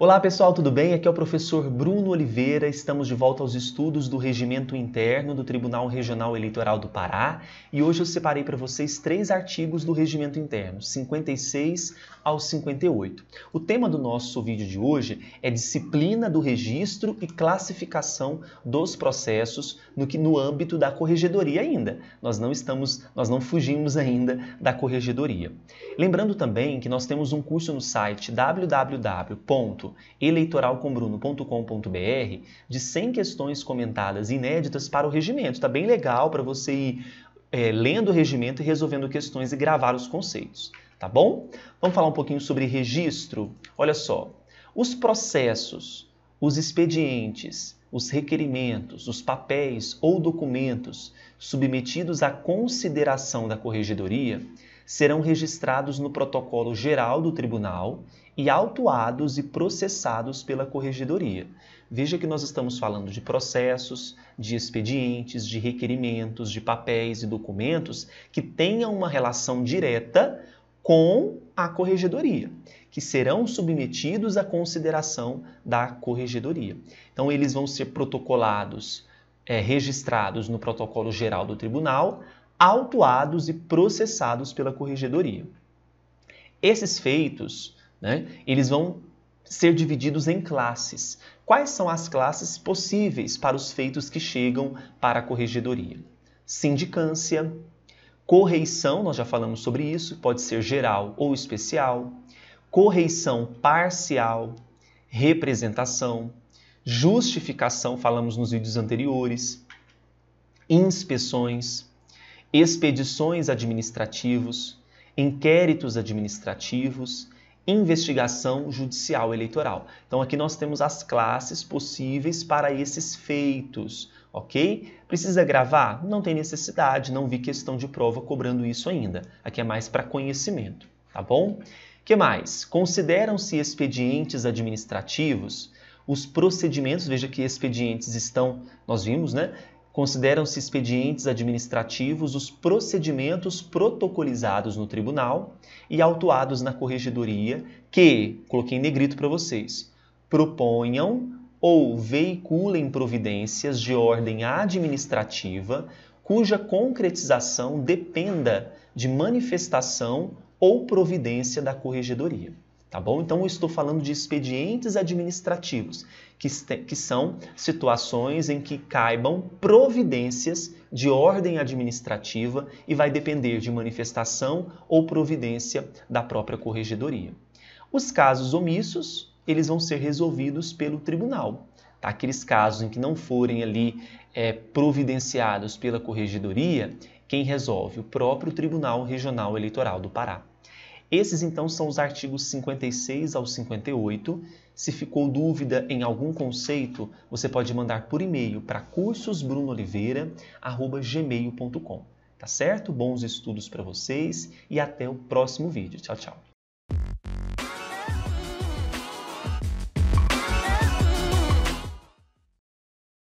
Olá pessoal, tudo bem? Aqui é o professor Bruno Oliveira. Estamos de volta aos estudos do Regimento Interno do Tribunal Regional Eleitoral do Pará e hoje eu separei para vocês três artigos do Regimento Interno, 56 ao 58. O tema do nosso vídeo de hoje é disciplina do registro e classificação dos processos no, que, no âmbito da corregedoria ainda. Nós não estamos, nós não fugimos ainda da corregedoria. Lembrando também que nós temos um curso no site www eleitoralcombruno.com.br de 100 questões comentadas inéditas para o regimento. Está bem legal para você ir é, lendo o regimento e resolvendo questões e gravar os conceitos, tá bom? Vamos falar um pouquinho sobre registro? Olha só, os processos, os expedientes, os requerimentos, os papéis ou documentos submetidos à consideração da corregedoria serão registrados no protocolo geral do tribunal e autuados e processados pela corregedoria. Veja que nós estamos falando de processos, de expedientes, de requerimentos, de papéis e documentos que tenham uma relação direta com a corregedoria, que serão submetidos à consideração da corregedoria. Então, eles vão ser protocolados, é, registrados no protocolo geral do tribunal, autuados e processados pela corregedoria. Esses feitos, né, eles vão ser divididos em classes. Quais são as classes possíveis para os feitos que chegam para a corregedoria? Sindicância, correição, nós já falamos sobre isso, pode ser geral ou especial, correição parcial, representação, justificação, falamos nos vídeos anteriores, inspeções, expedições administrativos, inquéritos administrativos, investigação judicial eleitoral. Então aqui nós temos as classes possíveis para esses feitos, ok? Precisa gravar? Não tem necessidade, não vi questão de prova cobrando isso ainda. Aqui é mais para conhecimento, tá bom? Que mais? Consideram-se expedientes administrativos os procedimentos, veja que expedientes estão, nós vimos, né? Consideram-se expedientes administrativos os procedimentos protocolizados no tribunal e autuados na corregedoria que, coloquei em negrito para vocês, proponham ou veiculem providências de ordem administrativa cuja concretização dependa de manifestação ou providência da corregedoria. Tá bom? Então, eu estou falando de expedientes administrativos, que, que são situações em que caibam providências de ordem administrativa e vai depender de manifestação ou providência da própria corregedoria. Os casos omissos, eles vão ser resolvidos pelo tribunal. Tá? Aqueles casos em que não forem ali é, providenciados pela corregedoria, quem resolve? O próprio Tribunal Regional Eleitoral do Pará. Esses então são os artigos 56 ao 58. Se ficou dúvida em algum conceito, você pode mandar por e-mail para cursosbrunooliveira@gmail.com. Tá certo? Bons estudos para vocês e até o próximo vídeo. Tchau, tchau.